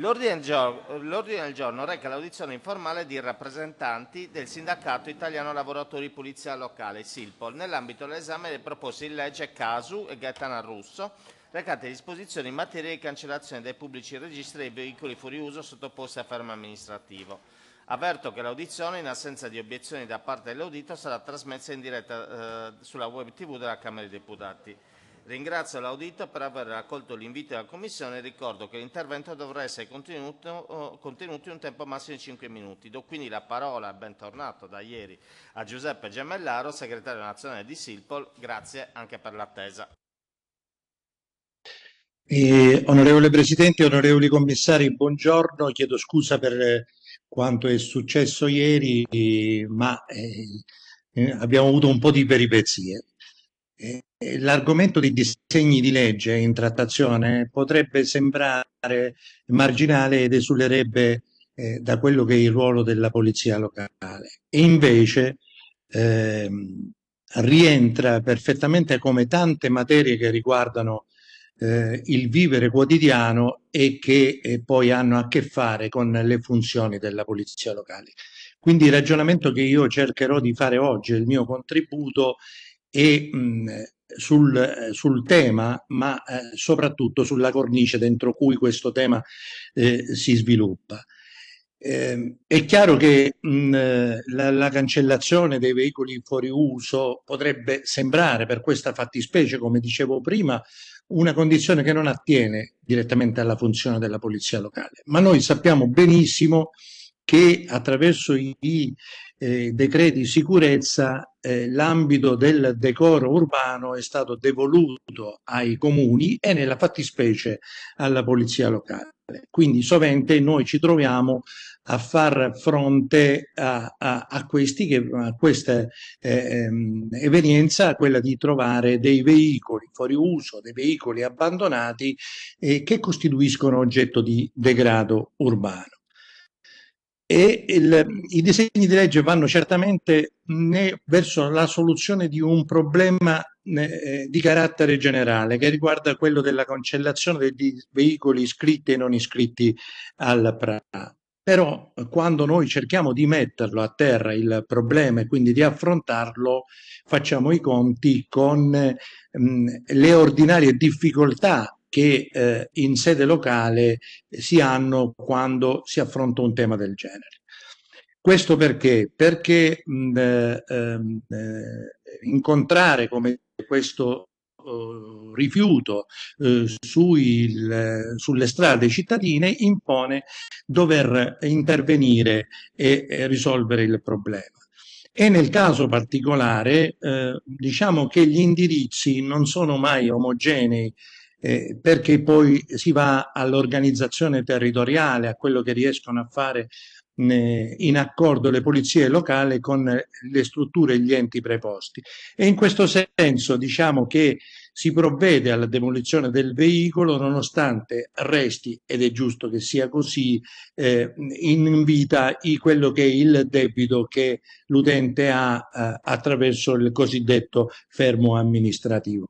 L'ordine del, giorno, del giorno reca l'audizione informale di rappresentanti del Sindacato Italiano Lavoratori Polizia Locale, SILPOL, nell'ambito dell'esame delle proposte di legge Casu e Gaetana Russo, recate disposizioni in materia di cancellazione dei pubblici registri dei veicoli fuori uso sottoposti a fermo amministrativo. Avverto che l'audizione, in assenza di obiezioni da parte dell'audito, sarà trasmessa in diretta eh, sulla web tv della Camera dei Deputati. Ringrazio l'audito per aver raccolto l'invito della Commissione e ricordo che l'intervento dovrà essere contenuto, contenuto, in un tempo massimo di 5 minuti. Do quindi la parola, bentornato da ieri, a Giuseppe Gemellaro, segretario nazionale di Silpol. Grazie anche per l'attesa. Eh, onorevole Presidente, onorevoli commissari, buongiorno. Chiedo scusa per eh, quanto è successo ieri, eh, ma eh, eh, abbiamo avuto un po' di peripezie. Eh, L'argomento dei disegni di legge in trattazione potrebbe sembrare marginale ed esulerebbe eh, da quello che è il ruolo della polizia locale. E invece eh, rientra perfettamente come tante materie che riguardano eh, il vivere quotidiano e che eh, poi hanno a che fare con le funzioni della polizia locale. Quindi il ragionamento che io cercherò di fare oggi, il mio contributo, è mh, sul, sul tema, ma eh, soprattutto sulla cornice dentro cui questo tema eh, si sviluppa. Eh, è chiaro che mh, la, la, cancellazione dei veicoli fuori uso potrebbe sembrare per questa fattispecie, come dicevo prima, una condizione che non attiene direttamente alla funzione della polizia locale, ma noi sappiamo benissimo che attraverso i, eh, decreti sicurezza eh, l'ambito del decoro urbano è stato devoluto ai comuni e nella fattispecie alla polizia locale. Quindi sovente noi ci troviamo a far fronte a, a, a, che, a questa eh, ehm, evenienza, quella di trovare dei veicoli fuori uso, dei veicoli abbandonati eh, che costituiscono oggetto di degrado urbano e il, i disegni di legge vanno certamente ne, verso la soluzione di un problema ne, eh, di carattere generale che riguarda quello della cancellazione dei veicoli iscritti e non iscritti al PRA. Però quando noi cerchiamo di metterlo a terra il problema e quindi di affrontarlo, facciamo i conti con mh, mm, le ordinarie difficoltà che eh, in sede locale si hanno quando si affronta un tema del genere. Questo perché? Perché mh, eh, ehm, eh incontrare come questo oh, eh, rifiuto sui, il, sulle strade cittadine impone dover intervenire e, e risolvere il problema. E nel caso particolare eh, diciamo che gli indirizzi non sono mai omogenei eh, perché poi si va all'organizzazione territoriale, a quello che riescono a fare eh, in accordo le polizie locali con le strutture e gli enti preposti. E in questo senso diciamo che si provvede alla demolizione del veicolo nonostante resti, ed è giusto che sia così, eh, in vita quello che è il debito che l'utente ha eh, attraverso il cosiddetto fermo amministrativo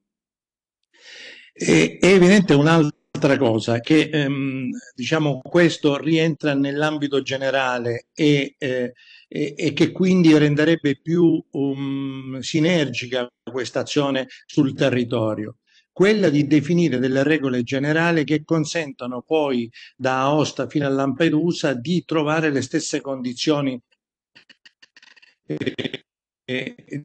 è evidente un'altra cosa, che ehm, diciamo, questo rientra nell'ambito generale e, eh, e, e, che quindi renderebbe più um, sinergica questa azione sul territorio quella di definire delle regole generali che consentano poi da Aosta fino a Lampedusa di trovare le stesse condizioni eh,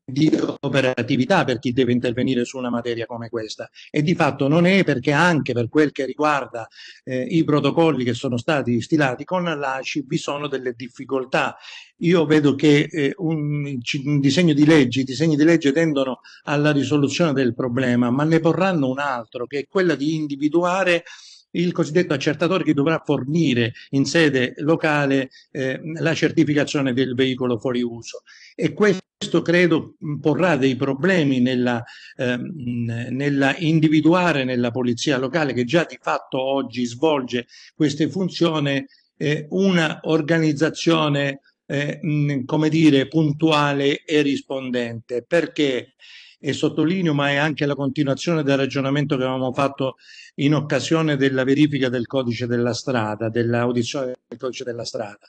di operatività per chi deve intervenire su una materia come questa e di fatto non è perché anche per quel che riguarda eh, i protocolli che sono stati stilati con l'ACI vi sono delle difficoltà. Io vedo che eh, un, un, disegno di legge, i disegni di legge tendono alla risoluzione del problema, ma ne porranno un altro che è quella di individuare il cosiddetto accertatore che dovrà fornire in sede locale eh, la certificazione del veicolo fuori uso. E questo credo porrà dei problemi nella, eh, nella individuare nella polizia locale che già di fatto oggi svolge queste funzioni eh, una organizzazione eh, mh, come dire puntuale e rispondente perché e sottolineo, ma è anche la continuazione del ragionamento che avevamo fatto in occasione della verifica del codice della strada, dell'audizione del codice della strada.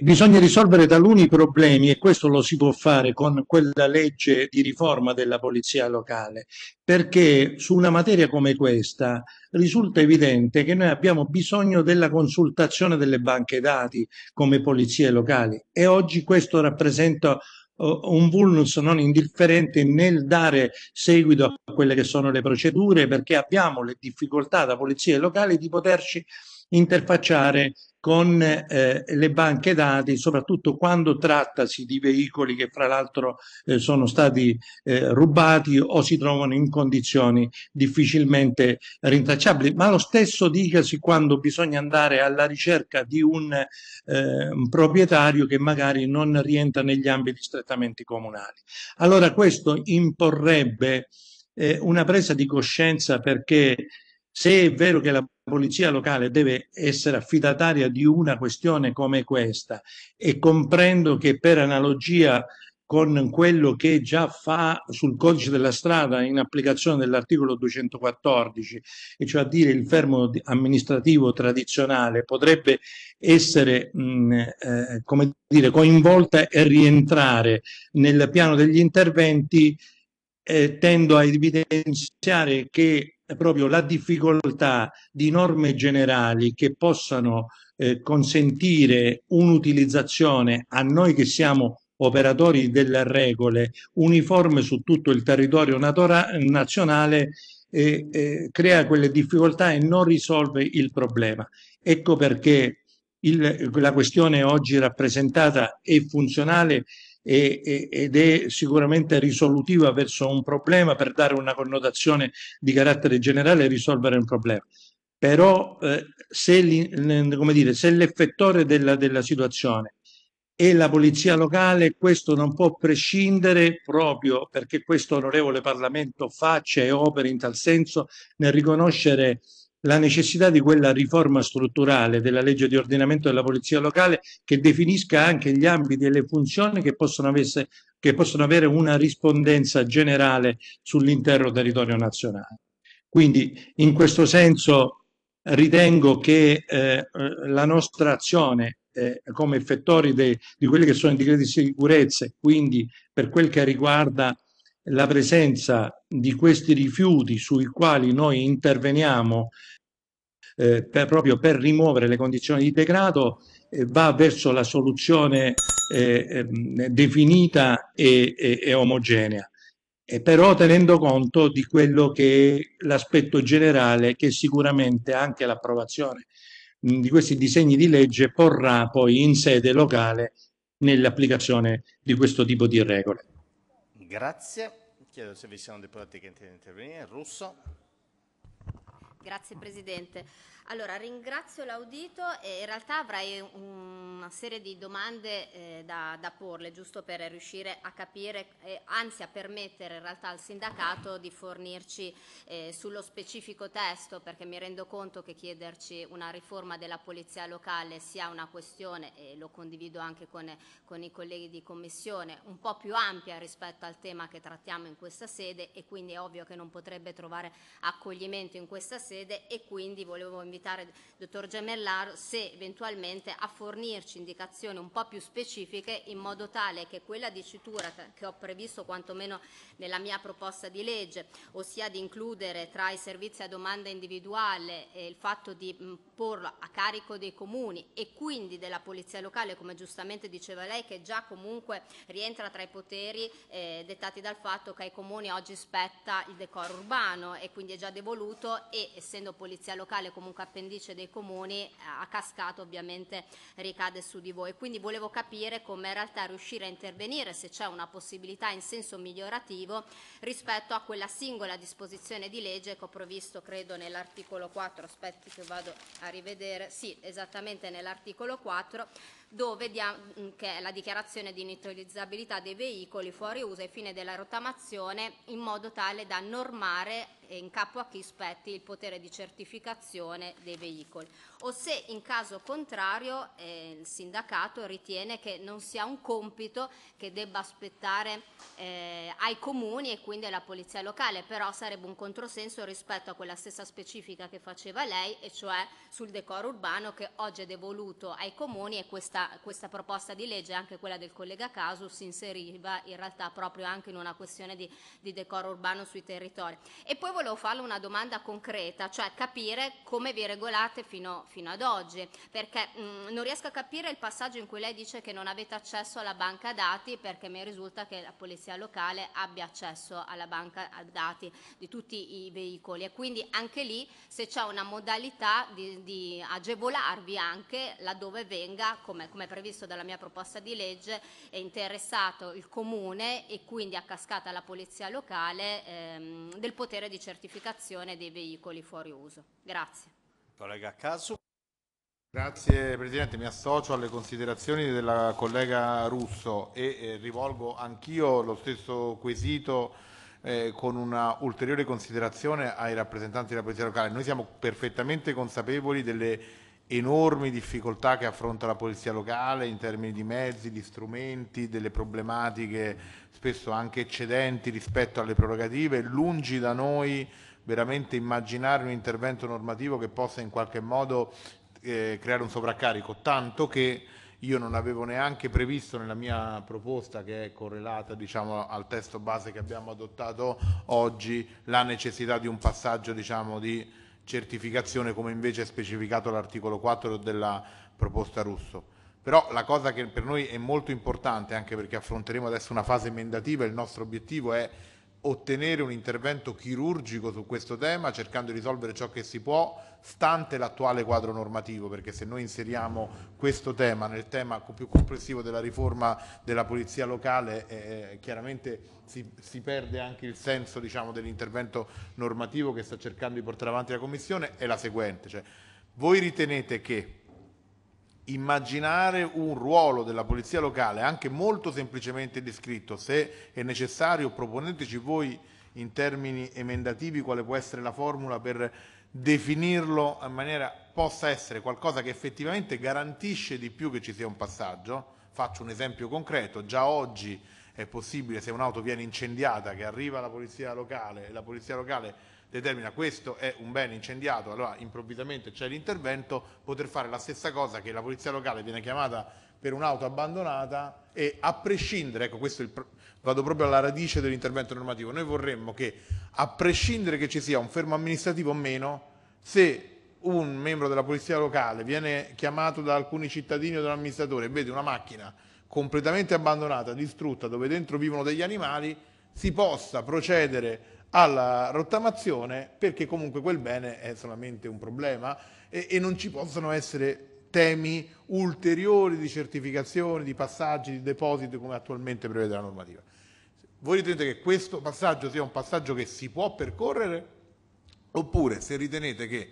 bisogna risolvere taluni problemi e questo lo si può fare con quella legge di riforma della polizia locale, perché su una materia come questa risulta evidente che noi abbiamo bisogno della consultazione delle banche dati come polizie locali e oggi questo rappresenta un vulnus non indifferente nel dare seguito a quelle che sono le procedure perché abbiamo le difficoltà da polizie locali di poterci interfacciare con eh, le banche dati, soprattutto quando trattasi di veicoli che fra l'altro eh, sono stati eh, rubati o si trovano in condizioni difficilmente rintracciabili. Ma lo stesso dicasi quando bisogna andare alla ricerca di un, eh, un proprietario che magari non rientra negli ambiti strettamente comunali. Allora questo imporrebbe eh, una presa di coscienza perché se è vero che la polizia locale deve essere affidataria di una questione come questa e comprendo che per analogia con quello che già fa sul codice della strada in applicazione dell'articolo 214, e cioè a dire il fermo amministrativo tradizionale, potrebbe essere mh, eh, come dire, coinvolta e rientrare nel piano degli interventi, eh, tendo a evidenziare che proprio la difficoltà di norme generali che possano eh, consentire un'utilizzazione a noi che siamo operatori delle regole uniforme su tutto il territorio nazionale eh, eh, crea quelle difficoltà e non risolve il problema. Ecco perché il, la questione oggi rappresentata è funzionale e, e, ed è sicuramente risolutiva verso un problema per dare una connotazione di carattere generale e risolvere un problema. Però eh, se, dire, se l'effettore della, della situazione è la polizia locale, questo non può prescindere proprio perché questo onorevole Parlamento faccia e operi in tal senso nel riconoscere la necessità di quella riforma strutturale della legge di ordinamento della polizia locale che definisca anche gli ambiti e le funzioni che possono, avesse, che possono avere una rispondenza generale sull'intero territorio nazionale. Quindi in questo senso ritengo che eh, eh, la nostra azione eh, come effettori de, di quelli che sono i decreti di sicurezza, quindi per quel che riguarda la presenza di questi rifiuti sui quali noi interveniamo eh, per, proprio per rimuovere le condizioni di degrado eh, va verso la soluzione eh, ehm, definita e, e, e omogenea, e però tenendo conto di quello che è l'aspetto generale che sicuramente anche l'approvazione di questi disegni di legge porrà poi in sede locale nell'applicazione di questo tipo di regole. Grazie chiedo se vi siano deputati che intendono intervenire. Russo. Grazie Presidente. Allora ringrazio l'audito e in realtà avrei un una serie di domande eh, da, da, porle, giusto per riuscire a capire, eh, anzi a permettere in realtà al sindacato di fornirci eh, sullo specifico testo, perché mi rendo conto che chiederci una riforma della polizia locale sia una questione, e lo condivido anche con, con i colleghi di commissione, un po' più ampia rispetto al tema che trattiamo in questa sede e quindi è ovvio che non potrebbe trovare accoglimento in questa sede e quindi volevo invitare il dottor Gemellaro se eventualmente a fornirci indicazioni un po' più specifiche in modo tale che quella dicitura che ho previsto quantomeno nella mia proposta di legge, ossia di includere tra i servizi a domanda individuale il fatto di mh, porlo a carico dei comuni e quindi della polizia locale, come giustamente diceva lei, che già comunque rientra tra i poteri eh, dettati dal fatto che ai comuni oggi spetta il decoro urbano e quindi è già devoluto e essendo polizia locale comunque appendice dei comuni a cascato ovviamente ricade ricade su di voi. Quindi volevo capire come in realtà riuscire a intervenire, se c'è una possibilità in senso migliorativo rispetto a quella singola disposizione di legge che ho provvisto credo, nell'articolo 4. Aspetti che vado a rivedere. Sì, esattamente nell'articolo 4 dove mm, che è la dichiarazione di inutilizzabilità dei veicoli fuori uso ai fine della rottamazione in modo tale da normare e in capo a chi spetti il potere di certificazione dei veicoli o se in caso contrario eh, il sindacato ritiene che non sia un compito che debba aspettare eh, ai comuni e quindi alla polizia locale, però sarebbe un controsenso rispetto a quella stessa specifica che faceva lei e cioè sul decoro urbano che oggi è devoluto ai comuni e questa, questa proposta di legge, anche quella del collega Casu, si inseriva in realtà proprio anche in una questione di, di decoro urbano sui territori. E poi volevo farle una domanda concreta, cioè capire come vi regolate fino, fino ad oggi, perché mh, mm, non riesco a capire il passaggio in cui lei dice che non avete accesso alla banca dati perché mi risulta che la polizia locale abbia accesso alla banca dati di tutti i veicoli e quindi anche lì se c'è una modalità di, di agevolarvi anche laddove venga, come, come previsto dalla mia proposta di legge, è interessato il comune e quindi a cascata la polizia locale ehm, del potere di certificazione dei veicoli fuori uso. Grazie. Collega Casu. Grazie Presidente, mi associo alle considerazioni della collega Russo e eh, rivolgo anch'io lo stesso quesito eh, con una ulteriore considerazione ai rappresentanti della Polizia Locale. Noi siamo perfettamente consapevoli delle enormi difficoltà che affronta la polizia locale in termini di mezzi, di strumenti, delle problematiche spesso anche eccedenti rispetto alle prerogative, lungi da noi veramente immaginare un intervento normativo che possa in qualche modo eh, creare un sovraccarico, tanto che io non avevo neanche previsto nella mia proposta che è correlata diciamo, al testo base che abbiamo adottato oggi la necessità di un passaggio diciamo, di certificazione come invece è specificato l'articolo 4 della proposta russo. Però la cosa che per noi è molto importante, anche perché affronteremo adesso una fase emendativa, il nostro obiettivo è ottenere un intervento chirurgico su questo tema cercando di risolvere ciò che si può stante l'attuale quadro normativo perché se noi inseriamo questo tema nel tema più complessivo della riforma della polizia locale eh, eh, chiaramente si, si, perde anche il senso diciamo, dell'intervento normativo che sta cercando di portare avanti la Commissione è la seguente cioè, voi ritenete che immaginare un ruolo della polizia locale anche molto semplicemente descritto, se è necessario proponeteci voi in termini emendativi quale può essere la formula per definirlo in maniera possa essere qualcosa che effettivamente garantisce di più che ci sia un passaggio. Faccio un esempio concreto, già oggi è possibile se un'auto viene incendiata che arriva la polizia locale e la polizia locale determina questo è un bene incendiato, allora improvvisamente c'è l'intervento, poter fare la stessa cosa che la polizia locale viene chiamata per un'auto abbandonata e a prescindere, ecco questo il, vado proprio alla radice dell'intervento normativo, noi vorremmo che a prescindere che ci sia un fermo amministrativo o meno, se un membro della polizia locale viene chiamato da alcuni cittadini o da un amministratore e vede una macchina completamente abbandonata, distrutta, dove dentro vivono degli animali, si possa procedere alla rottamazione perché comunque quel bene è solamente un problema e, e non ci possono essere temi ulteriori di certificazione, di passaggi, di deposito come attualmente prevede la normativa. Voi ritenete che questo passaggio sia un passaggio che si può percorrere? Oppure se ritenete che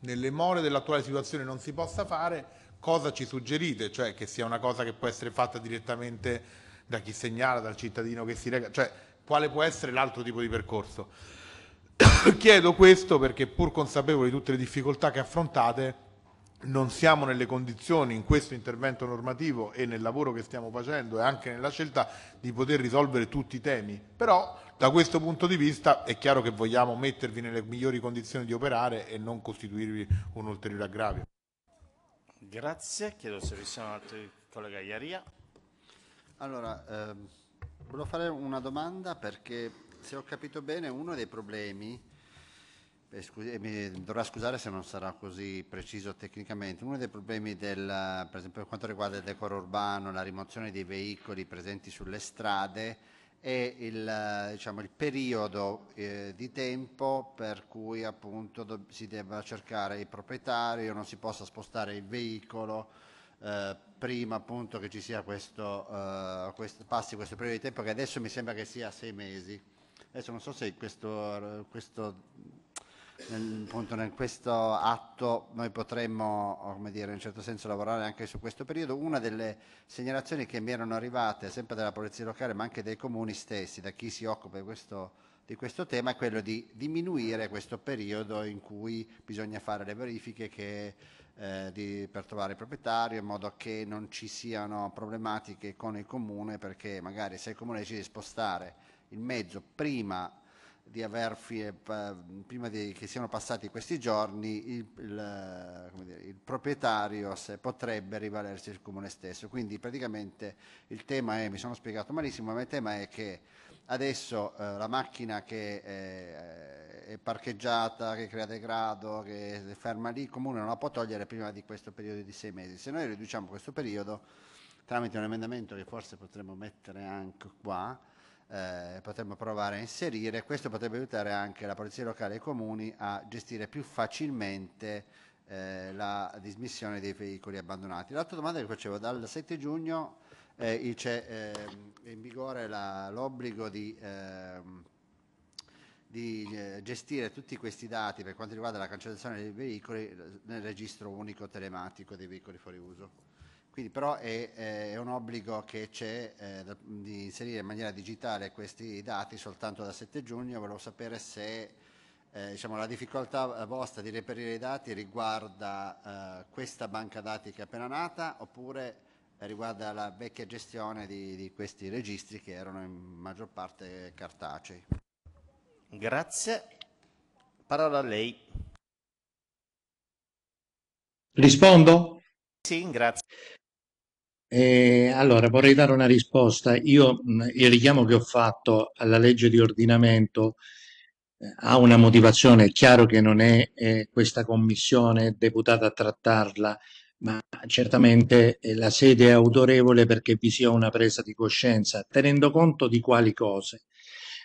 nelle more dell'attuale situazione non si possa fare, cosa ci suggerite? Cioè che sia una cosa che può essere fatta direttamente da chi segnala, dal cittadino che si reca, cioè quale può essere l'altro tipo di percorso. Chiedo questo perché pur consapevoli di tutte le difficoltà che affrontate, non siamo nelle condizioni in questo intervento normativo e nel lavoro che stiamo facendo e anche nella scelta di poter risolvere tutti i temi, però da questo punto di vista è chiaro che vogliamo mettervi nelle migliori condizioni di operare e non costituirvi un ulteriore aggravio. Grazie, chiedo se vi sono altri collega Iaria. Allora, ehm Volevo fare una domanda perché se ho capito bene uno dei problemi, eh, scusi, mi dovrà scusare se non sarà così preciso tecnicamente, uno dei problemi del, per esempio per quanto riguarda il decoro urbano, la rimozione dei veicoli presenti sulle strade è il, diciamo, il periodo eh, di tempo per cui appunto, si debba cercare il proprietario, non si possa spostare il veicolo eh, prima appunto che ci sia questo, eh, questo, passi questo periodo di tempo che adesso mi sembra che sia sei mesi. Adesso non so se questo, questo nel, appunto, in questo atto noi potremmo, dire, in un certo senso lavorare anche su questo periodo. Una delle segnalazioni che mi erano arrivate sempre dalla polizia locale, ma anche dai comuni stessi, da chi si occupa di questo, di questo tema, è quello di diminuire questo periodo in cui bisogna fare le verifiche che eh, di, per trovare il proprietario in modo che non ci siano problematiche con il comune perché magari se il comune decide di spostare il mezzo prima di aver eh, prima di, che siano passati questi giorni il, il, eh, dire, il proprietario potrebbe rivalersi il comune stesso quindi praticamente il tema è mi sono spiegato malissimo ma il tema è che Adesso eh, la macchina che eh, è parcheggiata, che crea degrado, che ferma lì, il comune non la può togliere prima di questo periodo di sei mesi. Se noi riduciamo questo periodo tramite un emendamento che forse potremmo mettere anche qua, eh, potremmo provare a inserire, questo potrebbe aiutare anche la polizia locale e i comuni a gestire più facilmente eh, la dismissione dei veicoli abbandonati. L'altra domanda che facevo, dal 7 giugno eh, c'è eh, in vigore l'obbligo di, ehm, di eh, gestire tutti questi dati per quanto riguarda la cancellazione dei veicoli eh, nel registro unico telematico dei veicoli fuori uso. Quindi però è, è, un obbligo che c'è eh, di inserire in maniera digitale questi dati soltanto da 7 giugno. Volevo sapere se eh, diciamo, la difficoltà eh, vostra di reperire i dati riguarda eh, questa banca dati che è appena nata oppure riguarda la vecchia gestione di, di questi registri che erano in maggior parte cartacei. Grazie. Parola a lei. Rispondo? Sì, grazie. Eh, allora, vorrei dare una risposta. Io il richiamo che ho fatto alla legge di ordinamento eh, ha una motivazione, è chiaro che non è eh, questa commissione deputata a trattarla, ma certamente eh, la sede è autorevole perché vi sia una presa di coscienza, tenendo conto di quali cose?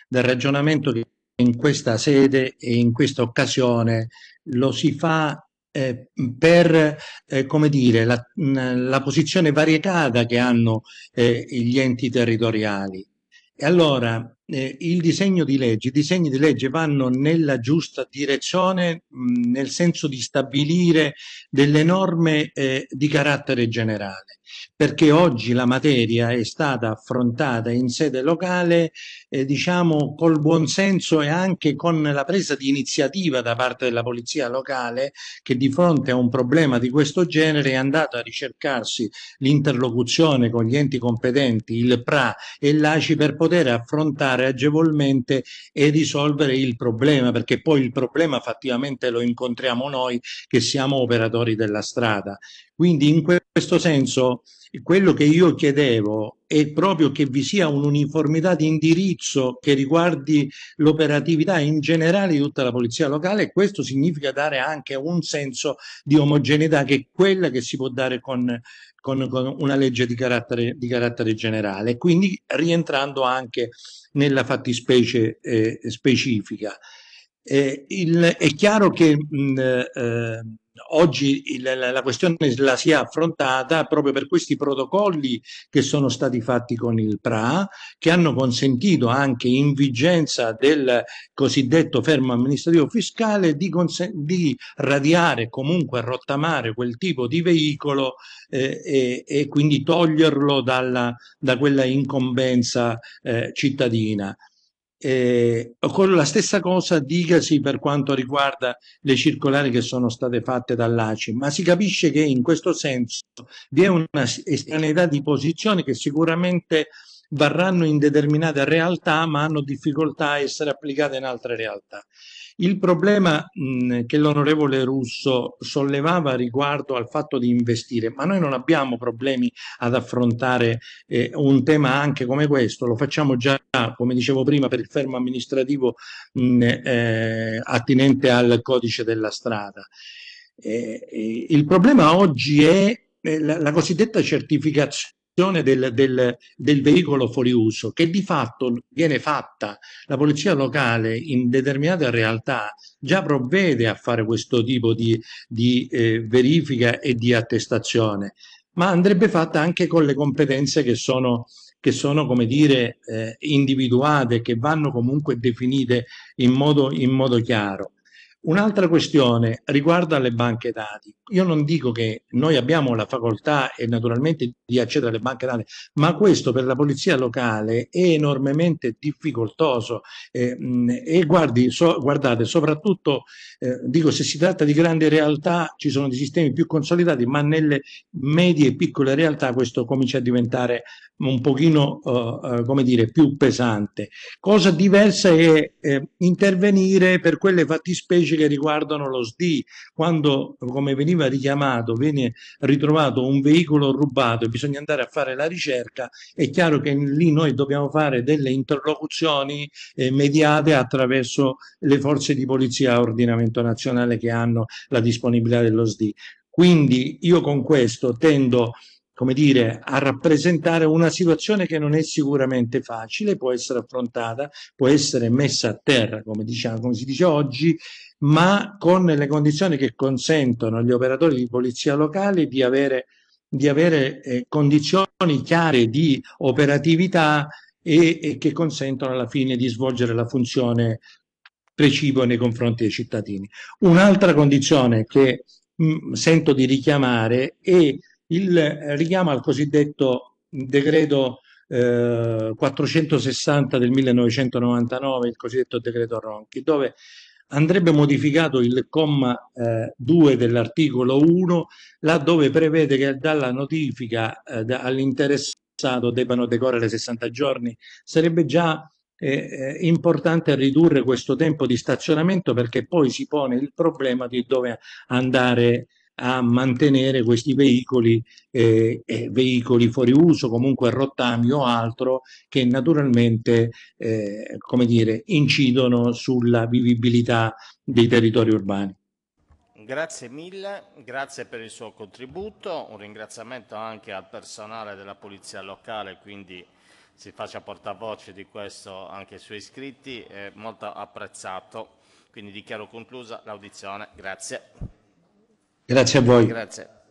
Del ragionamento che in questa sede e in questa occasione lo si fa eh, per eh, come dire, la, la, posizione variegata che hanno eh, gli enti territoriali. E allora eh, il disegno di legge, i disegni di legge vanno nella giusta direzione mh, nel senso di stabilire delle norme eh, di carattere generale, perché oggi la materia è stata affrontata in sede locale, eh, diciamo col buonsenso e anche con la presa di iniziativa da parte della polizia locale che di fronte a un problema di questo genere è andata a ricercarsi l'interlocuzione con gli enti competenti, il PRA e l'ACI per poter affrontare lavorare agevolmente e risolvere il problema, perché poi il problema effettivamente lo incontriamo noi che siamo operatori della strada. Quindi in questo senso quello che io chiedevo è proprio che vi sia un'uniformità di indirizzo che riguardi l'operatività in generale di tutta la polizia locale e questo significa dare anche un senso di omogeneità che è quella che si può dare con, con, con una legge di carattere, di carattere, generale, quindi rientrando anche nella fattispecie eh, specifica. Eh, il, è chiaro che mh, eh, oggi il, la, la, questione la sia affrontata proprio per questi protocolli che sono stati fatti con il PRA, che hanno consentito anche in vigenza del cosiddetto fermo amministrativo fiscale di, di radiare comunque rottamare quel tipo di veicolo eh, e, e, quindi toglierlo dalla, da quella incombenza eh, cittadina. Eh, occorre la stessa cosa dicasi per quanto riguarda le circolari che sono state fatte dall'ACI, ma si capisce che in questo senso vi è una estraneità di posizioni che sicuramente varranno in determinate realtà ma hanno difficoltà a essere applicate in altre realtà. Il problema mh, che l'onorevole Russo sollevava riguardo al fatto di investire, ma noi non abbiamo problemi ad affrontare eh, un tema anche come questo, lo facciamo già, come dicevo prima, per il fermo amministrativo mh, eh, attinente al codice della strada. Eh, eh il problema oggi è eh, la, la cosiddetta certificazione del, del, del, veicolo fuoriuso, che di fatto viene fatta. La polizia locale in determinate realtà già provvede a fare questo tipo di, di eh, verifica e di attestazione, ma andrebbe fatta anche con le competenze che sono, che sono come dire, eh, individuate, che vanno comunque definite in modo, in modo chiaro. Un'altra questione riguarda le banche dati. Io non dico che noi abbiamo la facoltà e naturalmente di accedere alle banche dati, ma questo per la polizia locale è enormemente difficoltoso eh, e guardi, so, guardate, soprattutto eh, dico se si tratta di grandi realtà ci sono dei sistemi più consolidati, ma nelle medie e piccole realtà questo comincia a diventare un pochino eh, eh come dire, più pesante. Cosa diversa è eh, intervenire per quelle fattispecie invece che riguardano lo SD. Quando, come veniva richiamato, viene ritrovato un veicolo rubato e bisogna andare a fare la ricerca, è chiaro che lì noi dobbiamo fare delle interlocuzioni eh, mediate attraverso le forze di polizia a ordinamento nazionale che hanno la disponibilità dello SD. Quindi io con questo tendo come dire, a rappresentare una situazione che non è sicuramente facile, può essere affrontata, può essere messa a terra, come, diciamo, come si dice oggi, ma con le condizioni che consentono agli operatori di polizia locale di avere, di avere eh, condizioni chiare di operatività e, e, che consentono alla fine di svolgere la funzione precipua nei confronti dei cittadini. Un'altra condizione che mh, mm, sento di richiamare è il eh, richiamo al cosiddetto decreto eh, 460 del 1999, il cosiddetto decreto Ronchi, dove andrebbe modificato il comma eh, 2 dell'articolo 1, laddove prevede che dalla notifica eh, all'interessato debbano decorrere 60 giorni. Sarebbe già eh, eh, importante ridurre questo tempo di stazionamento perché poi si pone il problema di dove andare a mantenere questi veicoli, eh, eh, veicoli fuori uso, comunque rottami o altro, che naturalmente eh, come dire, incidono sulla vivibilità dei territori urbani. Grazie mille, grazie per il suo contributo, un ringraziamento anche al personale della Polizia Locale, quindi si faccia portavoce di questo anche ai suoi iscritti, è molto apprezzato. Quindi dichiaro conclusa l'audizione. Grazie. Grazie a voi. Grazie.